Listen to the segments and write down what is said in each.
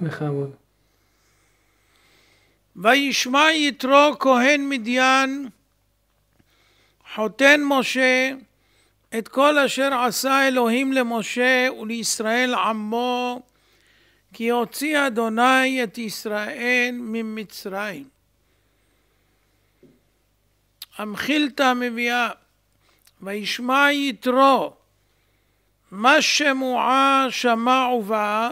בכבוד. וישמע יתרו כהן מדיין, חותן משה, את כל אשר עשה אלוהים למשה ולישראל עמו, כי הוציא אדוני את ישראל ממצרים. המחילתא מביאה, וישמע יתרו, מה שמועה שמע ובא,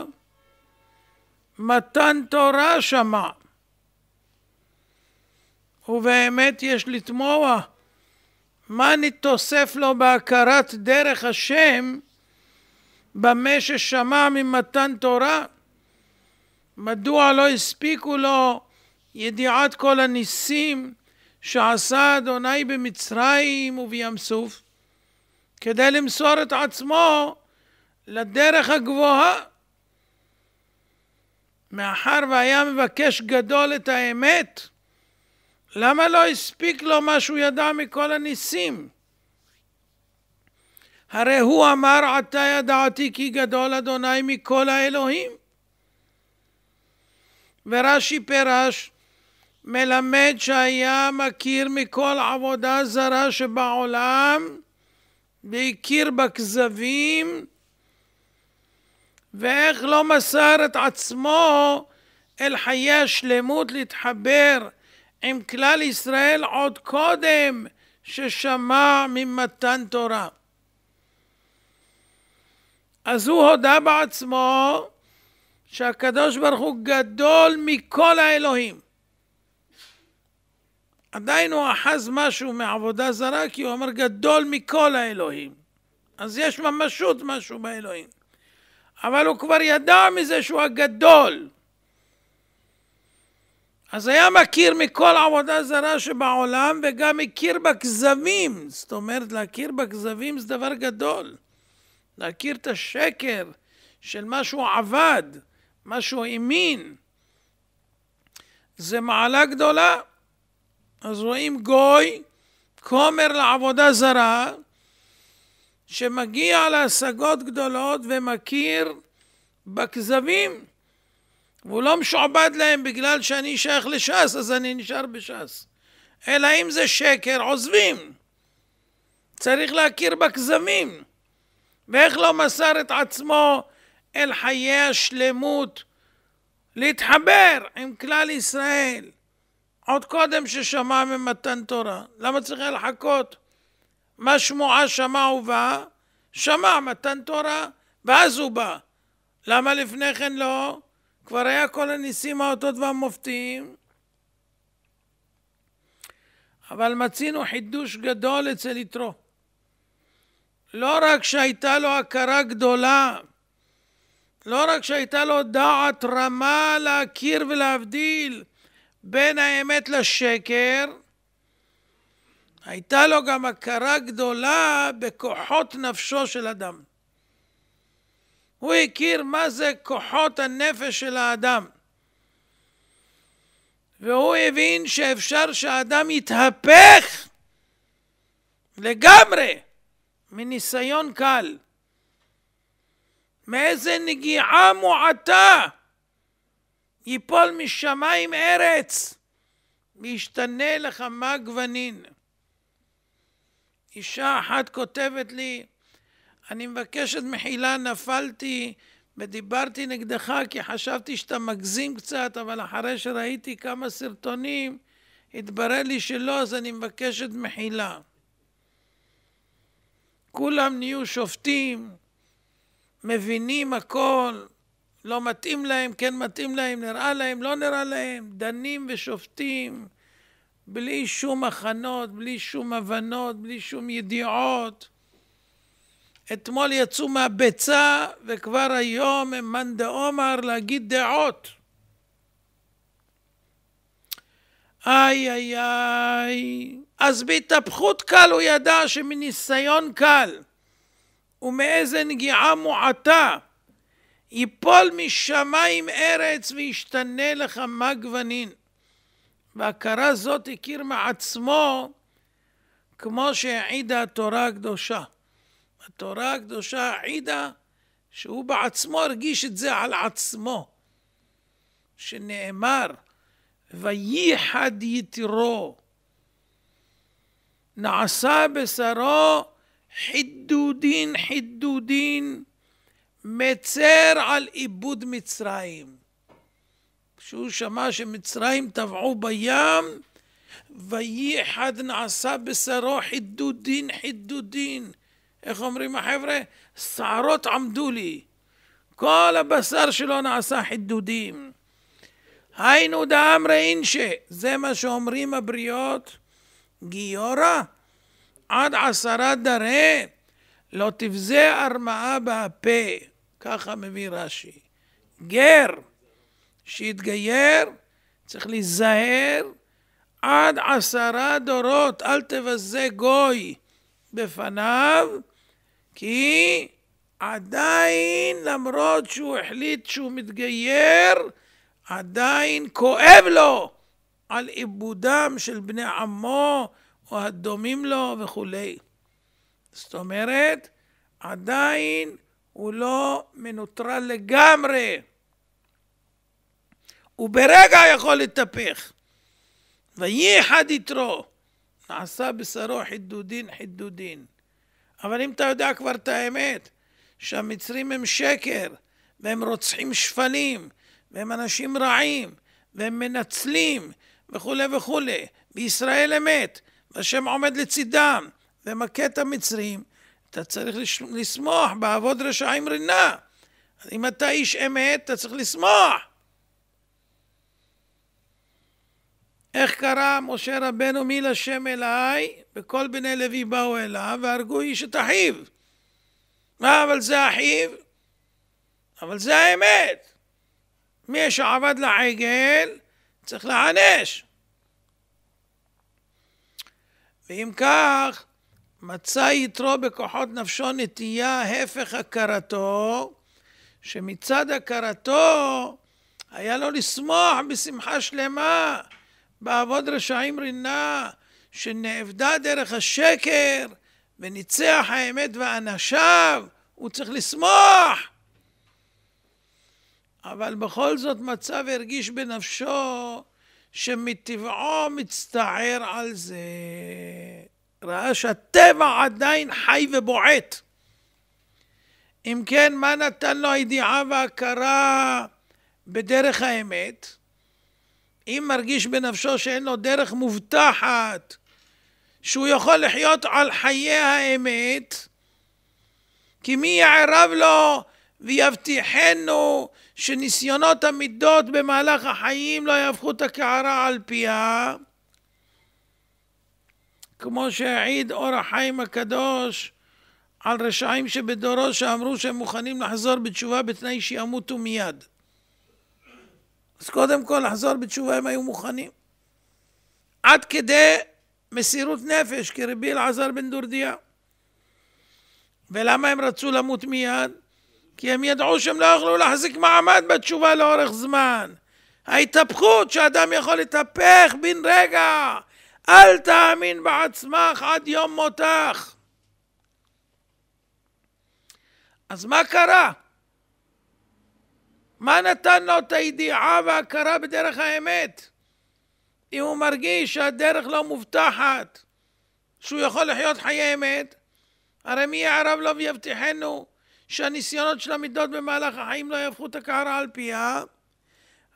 מתן תורה שמע. ובאמת יש לתמוע מה נתוסף לו בהכרת דרך השם במה ששמע ממתן תורה? מדוע לא הספיקו לו ידיעת כל הניסים שעשה אדוני במצרים ובים סוף כדי למסור את עצמו לדרך הגבוהה מאחר והיה מבקש גדול את האמת, למה לא הספיק לו מה שהוא ידע מכל הניסים? הרי הוא אמר עתה ידעתי כי גדול אדוני מכל האלוהים. ורש"י פירש מלמד שהיה מכיר מכל עבודה זרה שבעולם והכיר בכזבים ואיך לא מסר את עצמו אל חיי השלמות להתחבר עם כלל ישראל עוד קודם ששמע ממתן תורה. אז הוא הודה בעצמו שהקדוש ברוך הוא גדול מכל האלוהים. עדיין הוא אחז משהו מעבודה זרה כי הוא אמר גדול מכל האלוהים. אז יש ממשות משהו באלוהים. אבל הוא כבר ידע מזה שהוא הגדול. אז היה מכיר מכל עבודה זרה שבעולם וגם הכיר בכזבים. זאת אומרת, להכיר בכזבים זה דבר גדול. להכיר את השקר של מה שהוא עבד, מה שהוא האמין, זה מעלה גדולה. אז רואים גוי, כומר לעבודה זרה, שמגיע להשגות גדולות ומכיר בכזבים. והוא לא משועבד להם בגלל שאני שייך לש"ס, אז אני נשאר בש"ס. אלא אם זה שקר, עוזבים. צריך להכיר בכזבים. ואיך לא מסר את עצמו אל חיי השלמות, להתחבר עם כלל ישראל, עוד קודם ששמע ממתן תורה. למה צריך לחכות? מה שמועה שמע ובא? שמע מתן תורה, ואז הוא בא. למה לפני כן לא? כבר היה כל הניסים, האותות והמופתים. אבל מצינו חידוש גדול אצל יתרו. לא רק שהייתה לו הכרה גדולה, לא רק שהייתה לו דעת רמה להכיר ולהבדיל בין האמת לשקר, הייתה לו גם הכרה גדולה בכוחות נפשו של אדם. הוא הכיר מה זה כוחות הנפש של האדם. והוא הבין שאפשר שהאדם יתהפך לגמרי מניסיון קל. מאיזה נגיעה מועטה ייפול משמיים ארץ וישתנה מה גוונין. אישה אחת כותבת לי, אני מבקשת מחילה, נפלתי ודיברתי נגדך כי חשבתי שאתה מגזים קצת, אבל אחרי שראיתי כמה סרטונים, התברר לי שלא, אז אני מבקשת מחילה. כולם נהיו שופטים, מבינים הכל, לא מתאים להם, כן מתאים להם, נראה להם, לא נראה להם, דנים ושופטים. בלי שום הכנות, בלי שום הבנות, בלי שום ידיעות. אתמול יצאו מהביצה, וכבר היום הם מאן דאומר להגיד דעות. איי איי איי. אז בהתהפכות קל הוא ידע שמניסיון קל ומאיזה נגיעה מועטה ייפול משמיים ארץ וישתנה מה גוונים. והכרה זאת הכיר מעצמו כמו שהעידה התורה הקדושה. התורה הקדושה העידה שהוא בעצמו הרגיש את זה על עצמו, שנאמר, וייחד יתרו, נעשה בשרו חידודין חידודין, מצר על עיבוד מצרים. שהוא שמע שמצרים טבעו בים, ויהי אחד נעשה בשרו חידודין חידודין. איך אומרים החבר'ה? שערות עמדו לי. כל הבשר שלו נעשה חידודים. היינו דאמרי אינשה, זה מה שאומרים הבריות. גיורא, עד עשרה דרי, לא תבזה ארמעה בהפה. ככה מביא רש"י. גר. שהתגייר, צריך להיזהר עד עשרה דורות, אל תבזה גוי בפניו, כי עדיין, למרות שהוא החליט שהוא מתגייר, עדיין כואב לו על עיבודם של בני עמו או הדומים לו וכולי. זאת אומרת, עדיין הוא לא מנוטרל לגמרי הוא ברגע יכול להתהפך. ויהי אחד יתרו, נעשה בשרו חידודין חידודין. אבל אם אתה יודע כבר את האמת, שהמצרים הם שקר, והם רוצחים שפלים, והם אנשים רעים, והם מנצלים, וכולי וכולי, וישראל אמת, והשם עומד לצידם, ומכה את המצרים, אתה צריך לשמוח, בעבוד רשעים רינה. אם אתה איש אמת, אתה צריך לשמוח. איך קרא משה רבנו מי לשם אליי וכל בני לוי באו אליו והרגו איש את אחיו מה אבל זה אחיו? אבל זה האמת מי שעבד לעגל צריך להענש ואם כך מצא יתרו בכוחות נפשו נטייה הפך הכרתו שמצד הכרתו היה לו לשמוח בשמחה שלמה בעבוד רשעים רינה, שנאבדה דרך השקר וניצח האמת ואנשיו, הוא צריך לשמוח. אבל בכל זאת מצא והרגיש בנפשו שמטבעו מצטער על זה. ראה שהטבע עדיין חי ובועט. אם כן, מה נתן לו הידיעה וההכרה בדרך האמת? אם מרגיש בנפשו שאין לו דרך מובטחת, שהוא יכול לחיות על חיי האמת, כי מי יערב לו ויבטיחנו שניסיונות המידות במהלך החיים לא יהפכו את הקערה על פיה, כמו שהעיד אור החיים הקדוש על רשעים שבדורו שאמרו שהם מוכנים לחזור בתשובה בתנאי שימותו מיד. אז קודם כל לחזור בתשובה הם היו מוכנים. עד כדי מסירות נפש כרבי אלעזר בן דורדיה. ולמה הם רצו למות מיד? כי הם ידעו שהם לא יכלו להחזיק מעמד בתשובה לאורך זמן. ההתהפכות שאדם יכול להתהפך בן רגע, אל תאמין בעצמך עד יום מותך. אז מה קרה? מה נתן לו את הידיעה וההכרה בדרך האמת? אם הוא מרגיש שהדרך לא מובטחת, שהוא יכול לחיות חיי אמת, הרי מי יערב לו ויבטיחנו שהניסיונות של המידות במהלך החיים לא יהפכו את הקערה על פיה,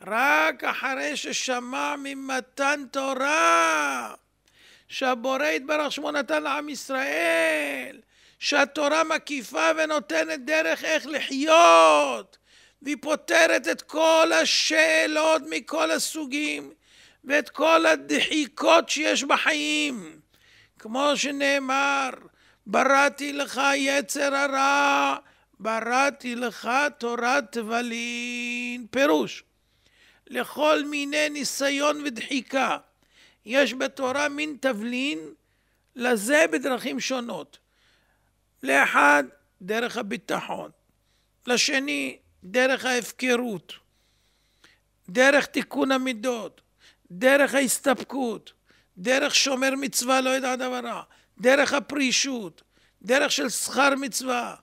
רק אחרי ששמע ממתן תורה שהבורא יתברך שמו נתן לעם ישראל, שהתורה מקיפה ונותנת דרך איך לחיות, והיא פותרת את כל השאלות מכל הסוגים ואת כל הדחיקות שיש בחיים. כמו שנאמר, בראתי לך יצר הרע, בראתי לך תורת תבלין. פירוש, לכל מיני ניסיון ודחיקה. יש בתורה מין תבלין לזה בדרכים שונות. לאחד, דרך הביטחון. לשני, דרך ההפקרות, דרך תיקון המידות, דרך ההסתפקות, דרך שומר מצווה לא ידע דבר רע, דרך הפרישות, דרך של שכר מצווה,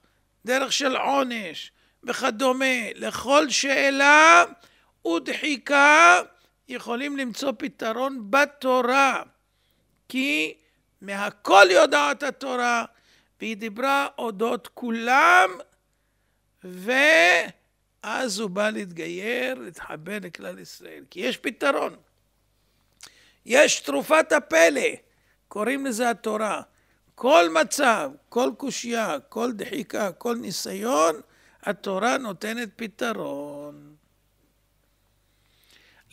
דרך של עונש וכדומה. לכל שאלה ודחיקה יכולים למצוא פתרון בתורה, כי מהכל יודעת התורה, והיא דיברה אודות כולם, ו... אז הוא בא להתגייר, להתחבר לכלל ישראל, כי יש פתרון. יש תרופת הפלא, קוראים לזה התורה. כל מצב, כל קושייה, כל דחיקה, כל ניסיון, התורה נותנת פתרון.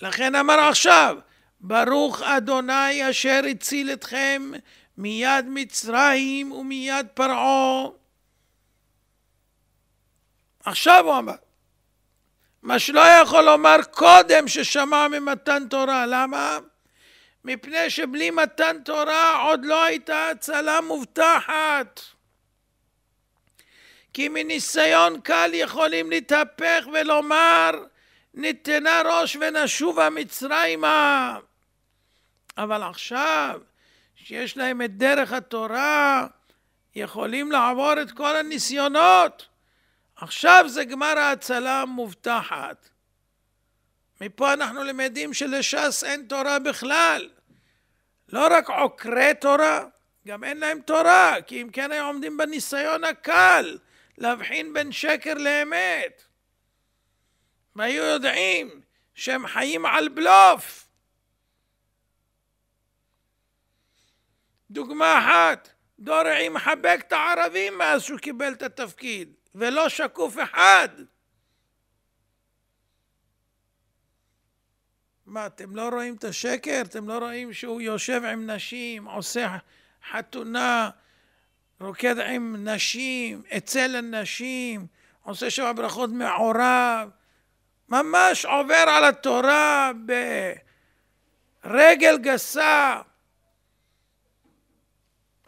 לכן אמר עכשיו, ברוך אדוני אשר הציל אתכם מיד מצרים ומיד פרעה. עכשיו הוא אמר. מה שלא יכול לומר קודם ששמע ממתן תורה. למה? מפני שבלי מתן תורה עוד לא הייתה הצלה מובטחת. כי מניסיון קל יכולים להתהפך ולומר ניתנה ראש ונשובה מצרימה. אבל עכשיו, שיש להם את דרך התורה, יכולים לעבור את כל הניסיונות. עכשיו זה גמר ההצלה המובטחת. מפה אנחנו למדים שלש"ס אין תורה בכלל. לא רק עוקרי תורה, גם אין להם תורה, כי אם כן היו עומדים בניסיון הקל להבחין בין שקר לאמת. והיו יודעים שהם חיים על בלוף. דוגמה אחת, דורעי מחבק את הערבים מאז שהוא קיבל את התפקיד. ולא שקוף אחד. מה, אתם לא רואים את השקר? אתם לא רואים שהוא יושב עם נשים, עושה חתונה, רוקד עם נשים, אצל הנשים, עושה שם ברכות מעורב, ממש עובר על התורה ברגל גסה.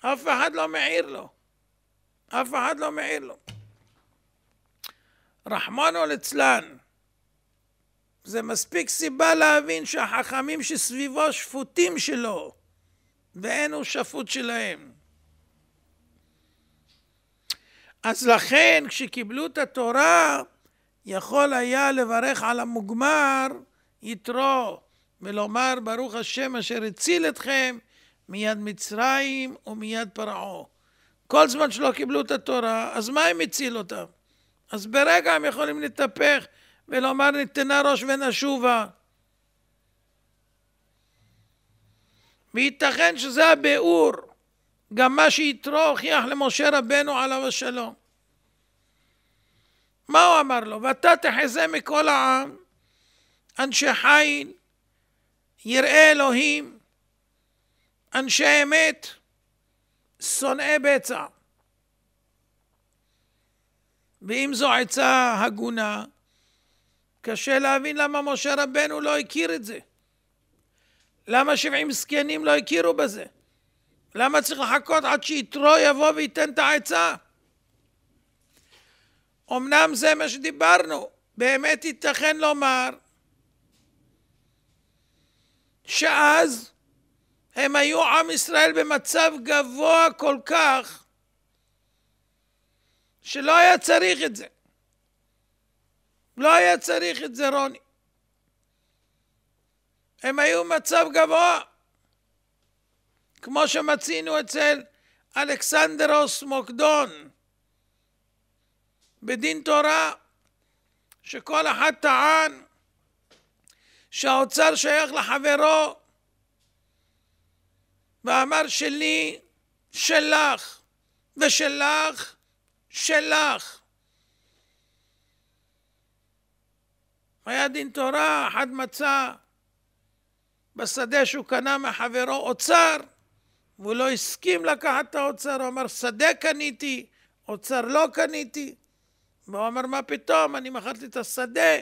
אף אחד לא מעיר לו. אף אחד לא מעיר לו. רחמנו ליצלן. זה מספיק סיבה להבין שהחכמים שסביבו שפוטים שלו, ואין הוא שפוט שלהם. אז לכן כשקיבלו את התורה, יכול היה לברך על המוגמר יתרו, ולומר ברוך השם אשר הציל אתכם מיד מצרים ומיד פרעה. כל זמן שלא קיבלו את התורה, אז מה אם הציל אותם? אז ברגע הם יכולים להתהפך ולומר ניתנה ראש ונשובה. וייתכן שזה הביאור, גם מה שיתרו הוכיח למשה רבנו עליו השלום. מה הוא אמר לו? ואתה תחזה מכל העם, אנשי חיל, יראי אלוהים, אנשי אמת, שונאי בצע. ואם זו עצה הגונה, קשה להבין למה משה רבנו לא הכיר את זה. למה שבעים זקנים לא הכירו בזה? למה צריך לחכות עד שיתרו יבוא וייתן את העצה? אמנם זה מה שדיברנו, באמת ייתכן לומר שאז הם היו עם ישראל במצב גבוה כל כך שלא היה צריך את זה. לא היה צריך את זה, רוני. הם היו במצב גבוה, כמו שמצינו אצל אלכסנדרוס מוקדון, בדין תורה, שכל אחד טען שהאוצר שייך לחברו, ואמר שלי, שלך ושלך שלך. היה דין תורה, אחד מצא בשדה שהוא קנה מחברו אוצר, והוא לא הסכים לקחת את האוצר, הוא אמר שדה קניתי, אוצר לא קניתי. והוא אמר מה פתאום, אני מכרתי את השדה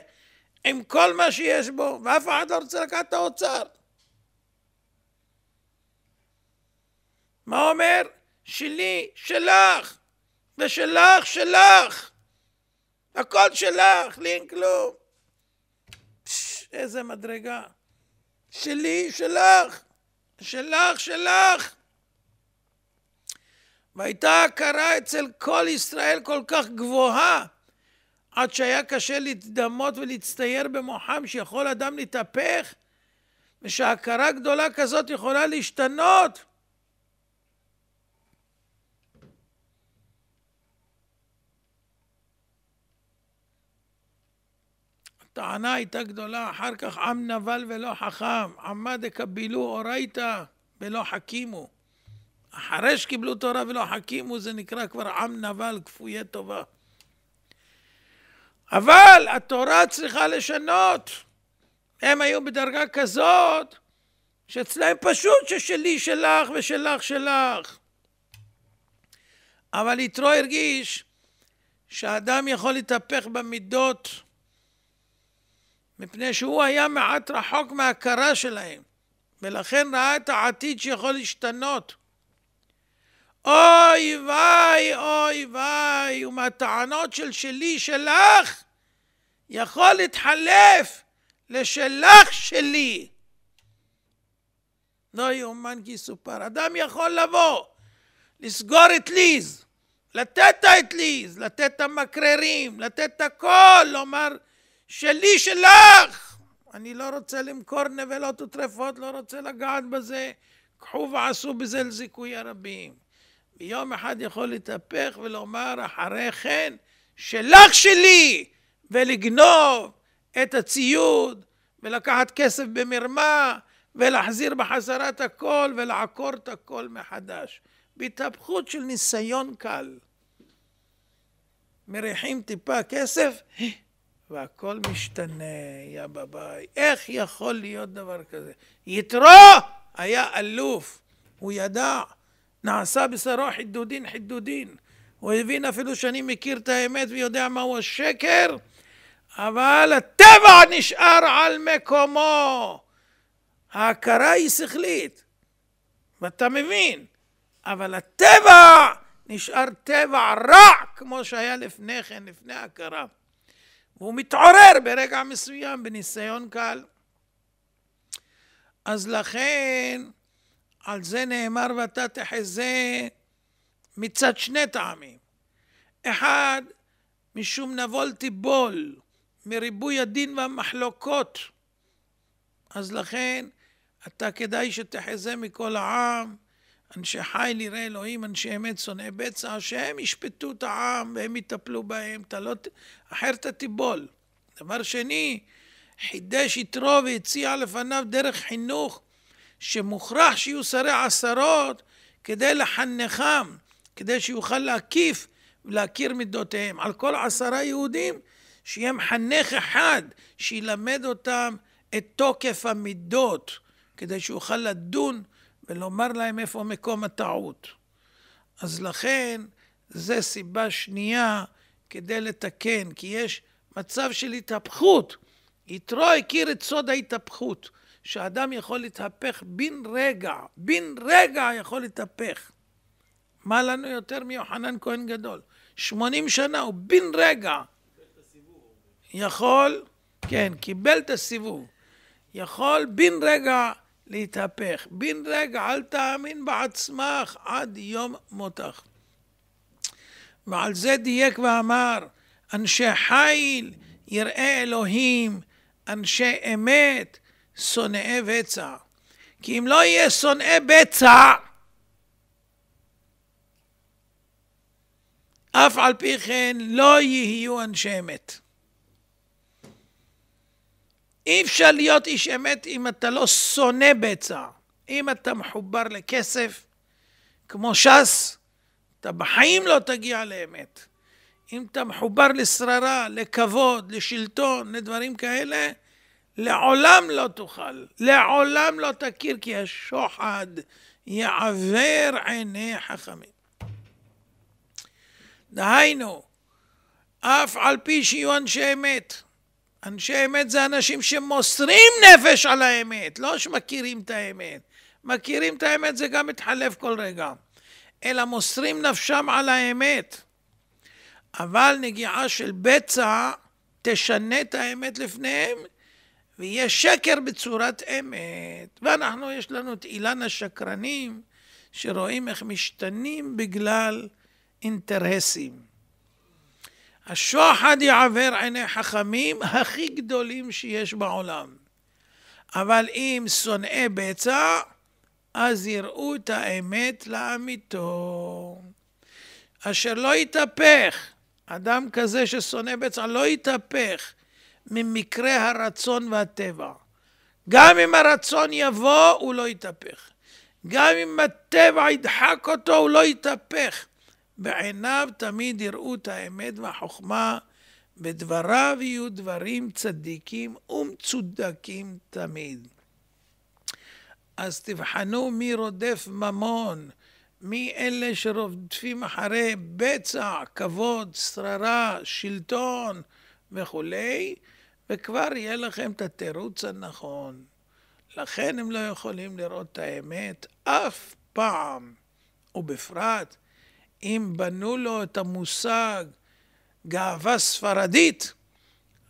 עם כל מה שיש בו, ואף אחד לא רוצה לקחת את האוצר. מה אומר? שלי, שלך. ושלך, שלך, הכל שלך, לי אין כלום. איזה מדרגה. שלי, שלך. שלך, שלך. והייתה הכרה אצל כל ישראל כל כך גבוהה, עד שהיה קשה להתדמות ולהצטייר במוחם שיכול אדם להתהפך, ושהכרה גדולה כזאת יכולה להשתנות. טענה הייתה גדולה, אחר כך עם נבל ולא חכם, עמא דקבילו אורייתא ולא חכימו. אחרי שקיבלו תורה ולא חכימו, זה נקרא כבר עם נבל כפויי טובה. אבל התורה צריכה לשנות. הם היו בדרגה כזאת, שאצלהם פשוט ששלי שלך ושלך שלך. אבל יתרו הרגיש שהאדם יכול להתהפך במידות מפני שהוא היה מעט רחוק מהכרה שלהם, ולכן ראה את העתיד שיכול להשתנות. אוי וואי, אוי וואי, ומהטענות של שלי, שלך, יכול להתחלף לשלך שלי. לא יאומן כי יסופר. אדם יכול לבוא, לסגור את ליז, לתת את ליז, לתת את המקררים, לתת את הכל, לומר שלי, שלך. אני לא רוצה למכור נבלות וטרפות, לא רוצה לגעת בזה. קחו ועשו בזה לזיכוי הרבים. ויום אחד יכול להתהפך ולומר אחרי כן, שלך שלי, ולגנוב את הציוד, ולקחת כסף במרמה, ולהחזיר בחזרה את הכל, ולעקור את הכל מחדש. בהתהפכות של ניסיון קל. מריחים טיפה כסף, והכל משתנה, יא בביי. איך יכול להיות דבר כזה? יתרו היה אלוף, הוא ידע, נעשה בשרו חידודין חידודין. הוא הבין אפילו שאני מכיר את האמת ויודע מהו השקר, אבל הטבע נשאר על מקומו. ההכרה היא שכלית, ואתה מבין, אבל הטבע נשאר טבע רע כמו שהיה לפני כן, לפני ההכרה. והוא מתעורר ברגע מסוים בניסיון קל. אז לכן, על זה נאמר ואתה תחזה מצד שני טעמים. אחד, משום נבול תיבול, מריבוי הדין והמחלוקות. אז לכן, אתה כדאי שתחזה מכל העם, אנשי חיל יראה אלוהים, אנשי אמת שונאי בצע, שהם ישפטו את העם והם יטפלו בהם, אתה לא... אחרת תיבול. דבר שני, חידש יתרו והציע לפניו דרך חינוך שמוכרח שיהיו שרי עשרות כדי לחנכם, כדי שיוכל להקיף ולהכיר מידותיהם. על כל עשרה יהודים שיהיה מחנך אחד שילמד אותם את תוקף המידות, כדי שיוכל לדון ולומר להם איפה מקום הטעות. אז לכן, זו סיבה שנייה כדי לתקן, כי יש מצב של התהפכות. יתרו הכיר את סוד ההתהפכות, שאדם יכול להתהפך בן רגע, בן רגע יכול להתהפך. מה לנו יותר מיוחנן כהן גדול? 80 שנה, הוא בן רגע. יכול, כן, קיבל את הסיבוב. יכול בן רגע להתהפך. בן רגע, אל תאמין בעצמך עד יום מותך. ועל זה דייק ואמר, אנשי חיל יראה אלוהים, אנשי אמת, שונאי בצע. כי אם לא יהיה שונאי בצע, אף על פי כן לא יהיו אנשי אמת. אי אפשר להיות איש אמת אם אתה לא שונא בצע. אם אתה מחובר לכסף, כמו ש"ס, אתה בחיים לא תגיע לאמת. אם אתה מחובר לשררה, לכבוד, לשלטון, לדברים כאלה, לעולם לא תוכל, לעולם לא תכיר, כי השוחד יעוור עיני חכמים. דהיינו, אף על פי שיהיו אנשי אמת, אנשי אמת זה אנשים שמוסרים נפש על האמת, לא שמכירים את האמת. מכירים את האמת זה גם מתחלף כל רגע. אלא מוסרים נפשם על האמת. אבל נגיעה של בצע תשנה את האמת לפניהם, ויהיה שקר בצורת אמת. ואנחנו, יש לנו את אילן השקרנים, שרואים איך משתנים בגלל אינטרסים. השוחד יעבר עיני חכמים הכי גדולים שיש בעולם. אבל אם שונאי בצע, אז יראו את האמת לאמיתו. אשר לא יתהפך, אדם כזה ששונא בצע לא יתהפך ממקרה הרצון והטבע. גם אם הרצון יבוא, הוא לא יתהפך. גם אם הטבע ידחק אותו, הוא לא יתהפך. בעיניו תמיד יראו את האמת והחוכמה, בדבריו יהיו דברים צדיקים ומצודקים תמיד. אז תבחנו מי רודף ממון, מי אלה שרודפים אחרי בצע, כבוד, שררה, שלטון וכולי, וכבר יהיה לכם את התירוץ הנכון. לכן הם לא יכולים לראות את האמת אף פעם, ובפרט אם בנו לו את המושג גאווה ספרדית,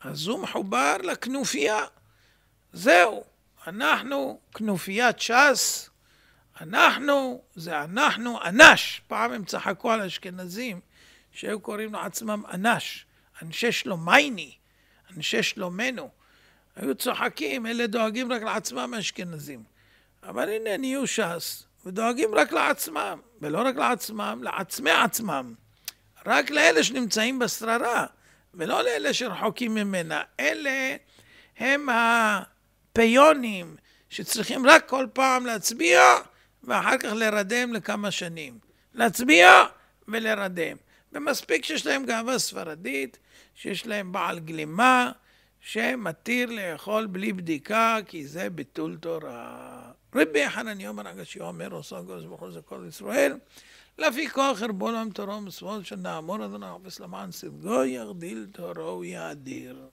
אז הוא מחובר לכנופיה. זהו, אנחנו כנופיית ש"ס, אנחנו, זה אנחנו, אנש. פעם הם צחקו על אשכנזים שהיו קוראים לעצמם אנש, אנשי שלומייני, אנשי שלומנו. היו צוחקים, אלה דואגים רק לעצמם אשכנזים. אבל הנה נהיו ש"ס, ודואגים רק לעצמם, ולא רק לעצמם, לעצמי עצמם. רק לאלה שנמצאים בשררה, ולא לאלה שרחוקים ממנה. אלה הם הפיונים שצריכים רק כל פעם להצביע, ואחר כך לרדם לכמה שנים. להצביע ולרדם. ומספיק שיש להם גאווה ספרדית, שיש להם בעל גלימה, שמתיר לאכול בלי בדיקה, כי זה ביטול תורה. רבי חנניה בן הגשי אומר עושה גוז ברוך זה כל ישראל לפי כוח הרבו להם תורה ומסבוד שנאמור אדוני חפש למען סדגו ירדיל תורו ויאדיר